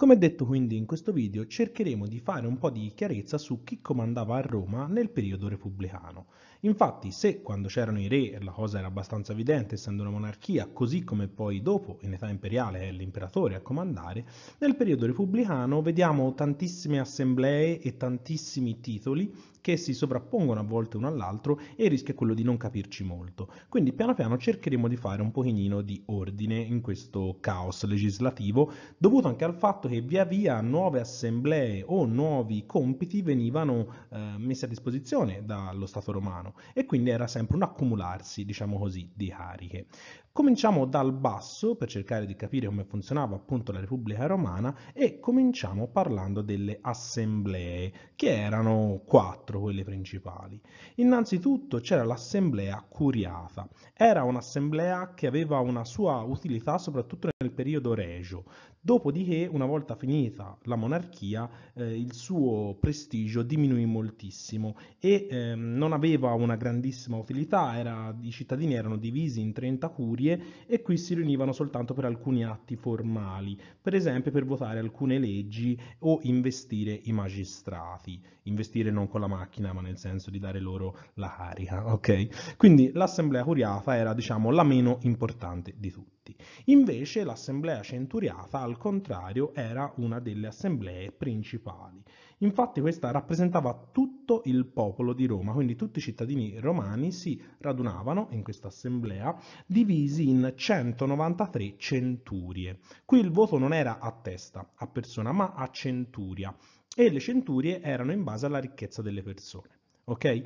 Come detto quindi in questo video cercheremo di fare un po' di chiarezza su chi comandava a Roma nel periodo repubblicano. Infatti se quando c'erano i re la cosa era abbastanza evidente essendo una monarchia, così come poi dopo in età imperiale è eh, l'imperatore a comandare, nel periodo repubblicano vediamo tantissime assemblee e tantissimi titoli che si sovrappongono a volte uno all'altro e il rischio è quello di non capirci molto. Quindi piano piano cercheremo di fare un pochino di ordine in questo caos legislativo dovuto anche al fatto fatto che via via nuove assemblee o nuovi compiti venivano eh, messi a disposizione dallo Stato romano e quindi era sempre un accumularsi, diciamo così, di cariche. Cominciamo dal basso per cercare di capire come funzionava appunto la Repubblica Romana e cominciamo parlando delle assemblee, che erano quattro quelle principali. Innanzitutto c'era l'assemblea curiata, era un'assemblea che aveva una sua utilità soprattutto nel periodo regio, dopodiché una volta volta finita la monarchia eh, il suo prestigio diminuì moltissimo e ehm, non aveva una grandissima utilità, era, i cittadini erano divisi in 30 curie e qui si riunivano soltanto per alcuni atti formali, per esempio per votare alcune leggi o investire i magistrati, investire non con la macchina ma nel senso di dare loro la carica, ok? Quindi l'assemblea curiata era diciamo la meno importante di tutte eletti. Invece l'assemblea centuriata, al contrario, era una delle assemblee principali. Infatti questa rappresentava tutto il popolo di Roma, quindi tutti i cittadini romani si radunavano in questa assemblea divisi in 193 centurie. Qui il voto non era a testa, a persona, ma a centuria e le centurie erano in base alla ricchezza delle persone. Ok?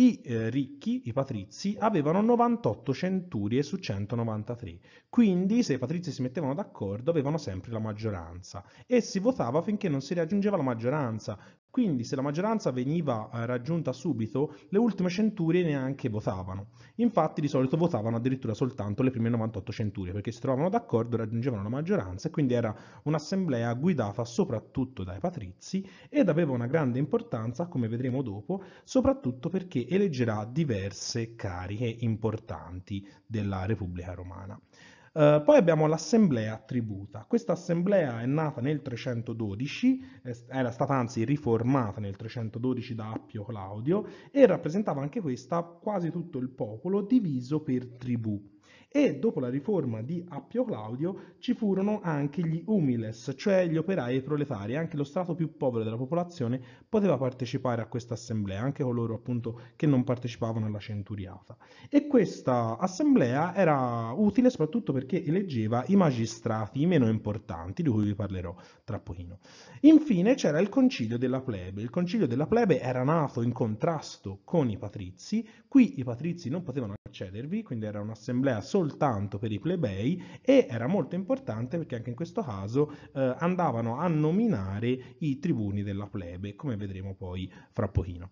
I eh, ricchi, i patrizi, avevano 98 centurie su 193, quindi se i patrizi si mettevano d'accordo avevano sempre la maggioranza e si votava finché non si raggiungeva la maggioranza, quindi se la maggioranza veniva eh, raggiunta subito, le ultime centurie neanche votavano. Infatti di solito votavano addirittura soltanto le prime 98 centurie, perché si trovavano d'accordo, raggiungevano la maggioranza e quindi era un'assemblea guidata soprattutto dai patrizi ed aveva una grande importanza, come vedremo dopo, soprattutto perché eleggerà diverse cariche importanti della Repubblica Romana. Eh, poi abbiamo l'assemblea tributa. Questa assemblea è nata nel 312, era stata anzi riformata nel 312 da Appio Claudio e rappresentava anche questa quasi tutto il popolo diviso per tribù e dopo la riforma di Appio Claudio ci furono anche gli umiles, cioè gli operai e i proletari, anche lo strato più povero della popolazione poteva partecipare a questa assemblea, anche coloro appunto che non partecipavano alla centuriata. E questa assemblea era utile soprattutto perché eleggeva i magistrati meno importanti, di cui vi parlerò tra pochino. Infine c'era il concilio della plebe. Il concilio della plebe era nato in contrasto con i patrizi, qui i patrizi non potevano accedervi, quindi era un'assemblea solo soltanto per i plebei e era molto importante perché anche in questo caso eh, andavano a nominare i tribuni della plebe, come vedremo poi fra pochino.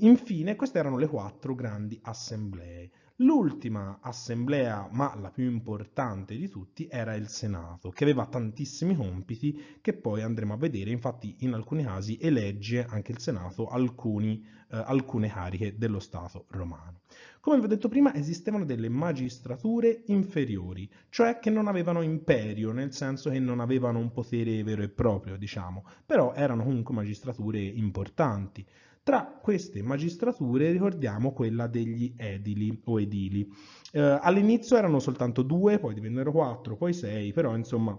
Infine, queste erano le quattro grandi assemblee. L'ultima assemblea, ma la più importante di tutti, era il Senato, che aveva tantissimi compiti che poi andremo a vedere, infatti in alcuni casi elegge anche il Senato alcuni, eh, alcune cariche dello Stato romano. Come vi ho detto prima, esistevano delle magistrature inferiori, cioè che non avevano imperio, nel senso che non avevano un potere vero e proprio, diciamo, però erano comunque magistrature importanti. Tra queste magistrature ricordiamo quella degli edili o edili. Eh, all'inizio erano soltanto due, poi divennero quattro, poi sei, però insomma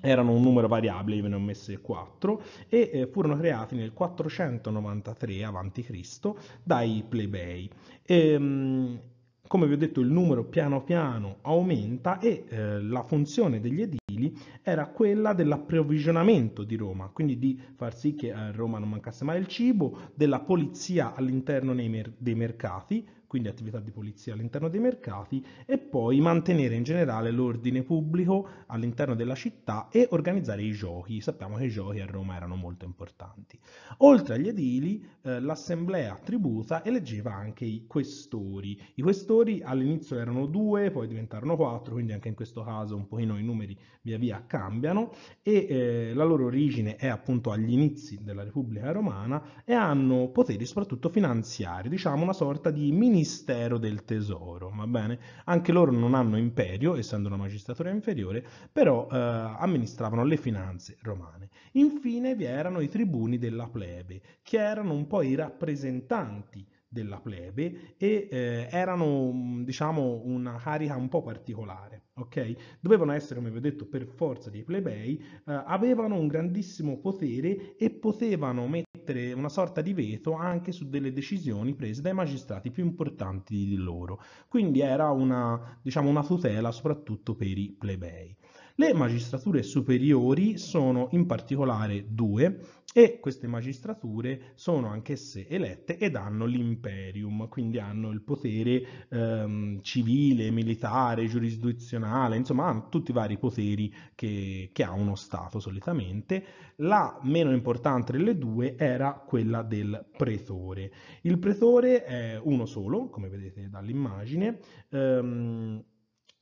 erano un numero variabile, io ve ne ho messe 4, e eh, furono creati nel 493 a.C. dai plebei. E, ehm, come vi ho detto, il numero piano piano aumenta e eh, la funzione degli edili era quella dell'approvvigionamento di Roma, quindi di far sì che a Roma non mancasse mai il cibo, della polizia all'interno mer dei mercati, quindi attività di polizia all'interno dei mercati, e poi mantenere in generale l'ordine pubblico all'interno della città e organizzare i giochi. Sappiamo che i giochi a Roma erano molto importanti. Oltre agli edili, eh, l'assemblea tributa eleggeva anche i questori. I questori all'inizio erano due, poi diventarono quattro, quindi anche in questo caso un pochino i numeri via via cambiano e eh, la loro origine è appunto agli inizi della Repubblica Romana e hanno poteri soprattutto finanziari, diciamo una sorta di mini Ministero del Tesoro, va bene? Anche loro non hanno imperio, essendo una magistratura inferiore, però eh, amministravano le finanze romane. Infine vi erano i tribuni della plebe, che erano un po' i rappresentanti della plebe e eh, erano diciamo una carica un po' particolare ok dovevano essere come vi ho detto per forza dei plebei eh, avevano un grandissimo potere e potevano mettere mettere una sorta di veto anche su delle decisioni prese dai magistrati più importanti di loro. Quindi era una, diciamo, una tutela soprattutto per i plebei. Le magistrature superiori sono in particolare due e queste magistrature sono anch'esse elette ed hanno l'imperium, quindi hanno il potere ehm, civile, militare, giurisdizionale, insomma hanno tutti i vari poteri che, che ha uno Stato solitamente. La meno importante delle due era quella del pretore. Il pretore è uno solo, come vedete dall'immagine, ehm,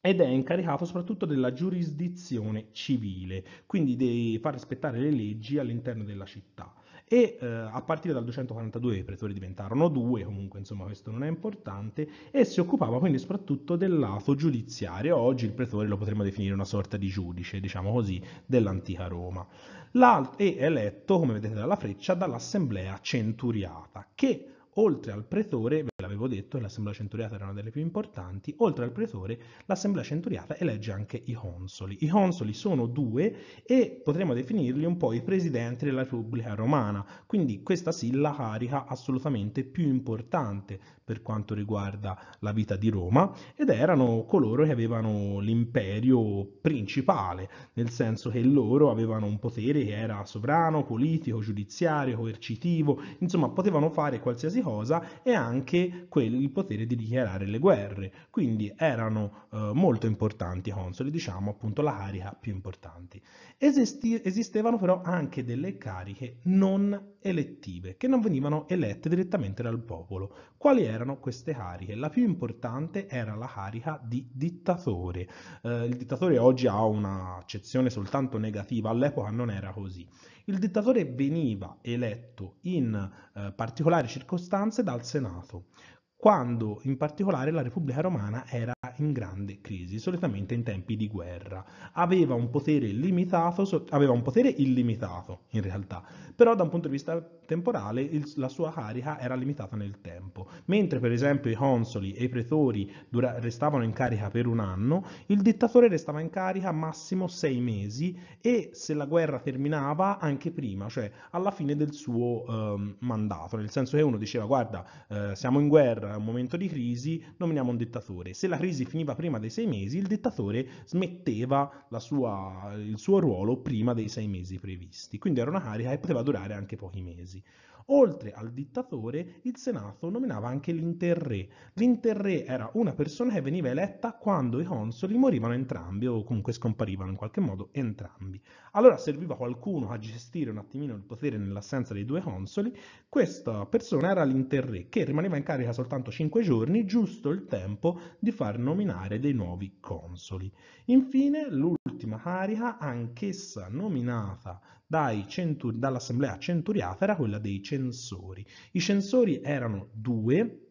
ed è incaricato soprattutto della giurisdizione civile, quindi di far rispettare le leggi all'interno della città. E eh, a partire dal 242 i pretori diventarono due, comunque insomma questo non è importante, e si occupava quindi soprattutto del lato giudiziario. Oggi il pretore lo potremmo definire una sorta di giudice, diciamo così, dell'antica Roma. L'alt- è eletto, come vedete dalla freccia, dall'assemblea centuriata, che oltre al pretore l'avevo detto, l'assemblea centuriata era una delle più importanti, oltre al pretore l'assemblea centuriata elegge anche i consoli. I consoli sono due e potremmo definirli un po' i presidenti della Repubblica Romana, quindi questa sì la carica assolutamente più importante per quanto riguarda la vita di Roma ed erano coloro che avevano l'imperio principale, nel senso che loro avevano un potere che era sovrano, politico, giudiziario, coercitivo, insomma potevano fare qualsiasi cosa e anche quello, il potere di dichiarare le guerre, quindi erano eh, molto importanti i consoli, diciamo appunto la carica più importante. Esisti, esistevano però anche delle cariche non elettive, che non venivano elette direttamente dal popolo. Quali erano queste cariche? La più importante era la carica di dittatore. Eh, il dittatore oggi ha un'accezione soltanto negativa, all'epoca non era così. Il dittatore veniva eletto in eh, particolari circostanze dal Senato quando in particolare la Repubblica Romana era in grande crisi, solitamente in tempi di guerra. Aveva un potere limitato, aveva un potere illimitato in realtà, però da un punto di vista temporale il, la sua carica era limitata nel tempo. Mentre per esempio i consoli e i pretori dura, restavano in carica per un anno, il dittatore restava in carica massimo sei mesi e se la guerra terminava anche prima, cioè alla fine del suo eh, mandato, nel senso che uno diceva guarda eh, siamo in guerra, è un momento di crisi, nominiamo un dittatore. Se la crisi finiva prima dei sei mesi, il dittatore smetteva sua, il suo ruolo prima dei sei mesi previsti. Quindi era una carica che poteva durare anche pochi mesi. Oltre al dittatore, il Senato nominava anche l'interre. L'interre era una persona che veniva eletta quando i consoli morivano entrambi o comunque scomparivano in qualche modo entrambi. Allora serviva qualcuno a gestire un attimino il potere nell'assenza dei due consoli. Questa persona era l'interre che rimaneva in carica soltanto 5 giorni, giusto il tempo di far nominare dei nuovi consoli. Infine, l'ultima carica, anch'essa nominata centur- dall'assemblea centuriata era quella dei censori. I censori erano due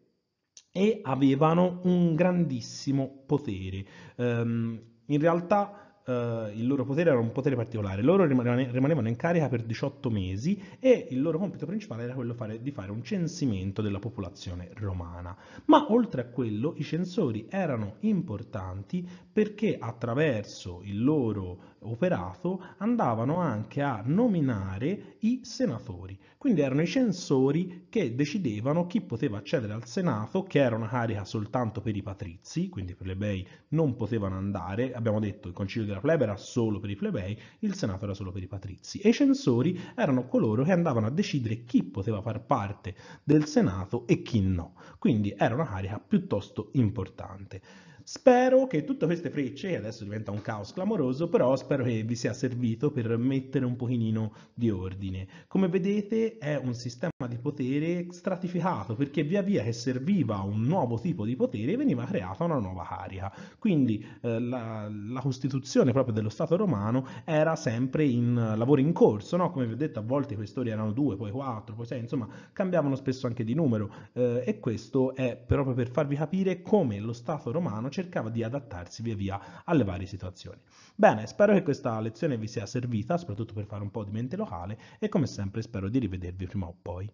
e avevano un grandissimo potere. Um, in realtà eh, il loro potere era un potere particolare, loro rimanevano in carica per 18 mesi e il loro compito principale era quello fare, di fare un censimento della popolazione romana. Ma oltre a quello i censori erano importanti perché attraverso il loro operato andavano anche a nominare i senatori, quindi erano i censori che decidevano chi poteva accedere al senato, che era una carica soltanto per i patrizi, quindi per le bei non potevano andare, abbiamo detto il concilio della la plebe era solo per i plebei, il Senato era solo per i patrizi e i censori erano coloro che andavano a decidere chi poteva far parte del Senato e chi no, quindi era una carica piuttosto importante. Spero che tutte queste frecce, adesso diventa un caos clamoroso, però spero che vi sia servito per mettere un pochino di ordine. Come vedete è un sistema di potere stratificato perché via via che serviva un nuovo tipo di potere veniva creata una nuova carica. Quindi eh, la, la, costituzione proprio dello Stato romano era sempre in lavoro in corso, no? come vi ho detto a volte i questori erano due, poi quattro, poi sei, insomma cambiavano spesso anche di numero eh, e questo è proprio per farvi capire come lo Stato romano cercava di adattarsi via via alle varie situazioni. Bene, spero che questa lezione vi sia servita, soprattutto per fare un po' di mente locale e come sempre spero di rivedervi prima o poi.